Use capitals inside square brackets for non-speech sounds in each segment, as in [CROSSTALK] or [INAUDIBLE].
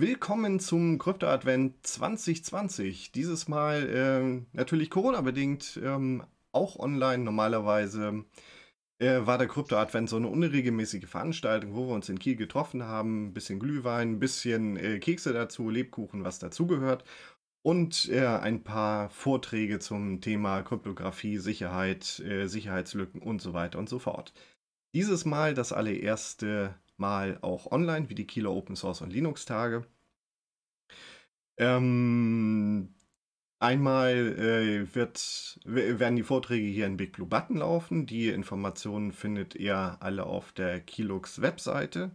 Willkommen zum Krypto-Advent 2020. Dieses Mal äh, natürlich Corona-bedingt, ähm, auch online. Normalerweise äh, war der Krypto-Advent so eine unregelmäßige Veranstaltung, wo wir uns in Kiel getroffen haben. Ein bisschen Glühwein, ein bisschen äh, Kekse dazu, Lebkuchen, was dazugehört. Und äh, ein paar Vorträge zum Thema Kryptographie, Sicherheit, äh, Sicherheitslücken und so weiter und so fort. Dieses Mal das allererste mal auch online, wie die Kieler Open Source und Linux Tage. Ähm, einmal äh, wird, werden die Vorträge hier in Big Blue Button laufen. Die Informationen findet ihr alle auf der Kilux Webseite.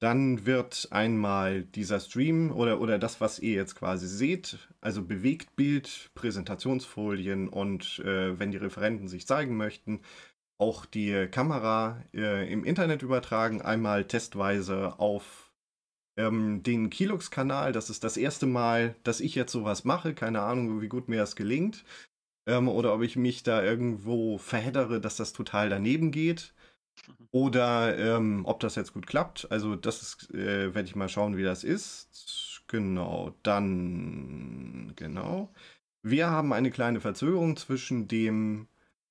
Dann wird einmal dieser Stream oder, oder das, was ihr jetzt quasi seht, also Bewegtbild, Präsentationsfolien und äh, wenn die Referenten sich zeigen möchten, auch die Kamera äh, im Internet übertragen, einmal testweise auf ähm, den Kilux-Kanal. Das ist das erste Mal, dass ich jetzt sowas mache. Keine Ahnung, wie gut mir das gelingt. Ähm, oder ob ich mich da irgendwo verheddere, dass das total daneben geht. Mhm. Oder ähm, ob das jetzt gut klappt. Also das äh, werde ich mal schauen, wie das ist. Genau, dann genau. Wir haben eine kleine Verzögerung zwischen dem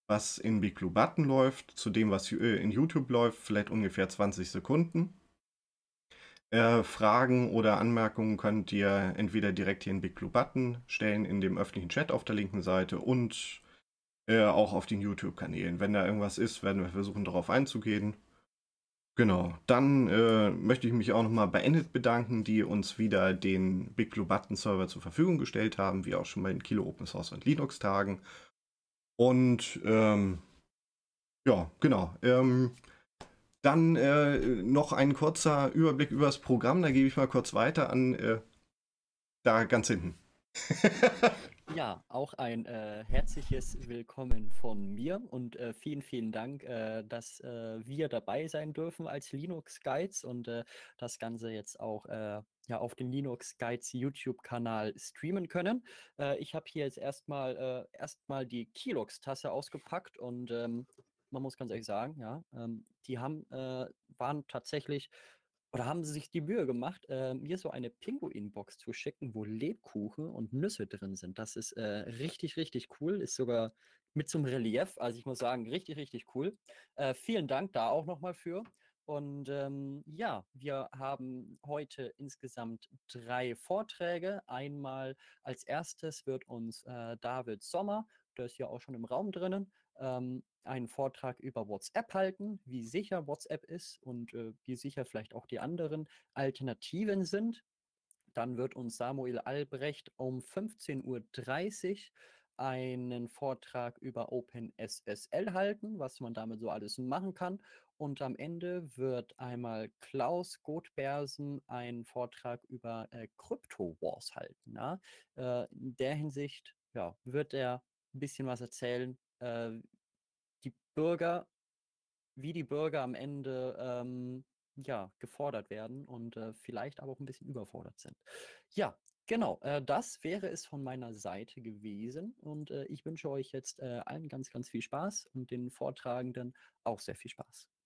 was in Big Blue Button läuft, zu dem, was äh, in YouTube läuft, vielleicht ungefähr 20 Sekunden. Äh, Fragen oder Anmerkungen könnt ihr entweder direkt hier in Big Blue Button stellen, in dem öffentlichen Chat auf der linken Seite und äh, auch auf den YouTube-Kanälen. Wenn da irgendwas ist, werden wir versuchen, darauf einzugehen. Genau, dann äh, möchte ich mich auch nochmal bei Enid bedanken, die uns wieder den Big Blue Button Server zur Verfügung gestellt haben, wie auch schon mal in Kilo Open Source und Linux Tagen und ähm, ja, genau. Ähm, dann äh, noch ein kurzer Überblick über das Programm. Da gebe ich mal kurz weiter an äh, da ganz hinten. [LAUGHS] ja, auch ein äh, herzliches Willkommen von mir und äh, vielen, vielen Dank, äh, dass äh, wir dabei sein dürfen als Linux Guides und äh, das Ganze jetzt auch äh, ja, auf dem Linux Guides YouTube-Kanal streamen können. ich habe hier jetzt erstmal erstmal die Kilox-Tasse ausgepackt und ähm, man muss ganz ehrlich sagen, ja, ähm, die haben, waren tatsächlich oder haben sie sich die Mühe gemacht, äh, mir so eine Pinguin-Box zu schicken, wo Lebkuchen und Nüsse drin sind. Das ist äh, richtig, richtig cool. Ist sogar mit zum Relief. Also ich muss sagen, richtig, richtig cool. Äh, vielen Dank da auch nochmal für. Und ähm, ja, wir haben heute insgesamt drei Vorträge. Einmal als erstes wird uns äh, David Sommer der ist ja auch schon im Raum drinnen, ähm, einen Vortrag über WhatsApp halten, wie sicher WhatsApp ist und äh, wie sicher vielleicht auch die anderen Alternativen sind. Dann wird uns Samuel Albrecht um 15.30 Uhr einen Vortrag über OpenSSL halten, was man damit so alles machen kann. Und am Ende wird einmal Klaus Gotbersen einen Vortrag über äh, Crypto Wars halten. Na? Äh, in der Hinsicht ja, wird er ein bisschen was erzählen, äh, die Bürger, wie die Bürger am Ende ähm, ja, gefordert werden und äh, vielleicht aber auch ein bisschen überfordert sind. Ja, genau, äh, das wäre es von meiner Seite gewesen und äh, ich wünsche euch jetzt äh, allen ganz, ganz viel Spaß und den Vortragenden auch sehr viel Spaß.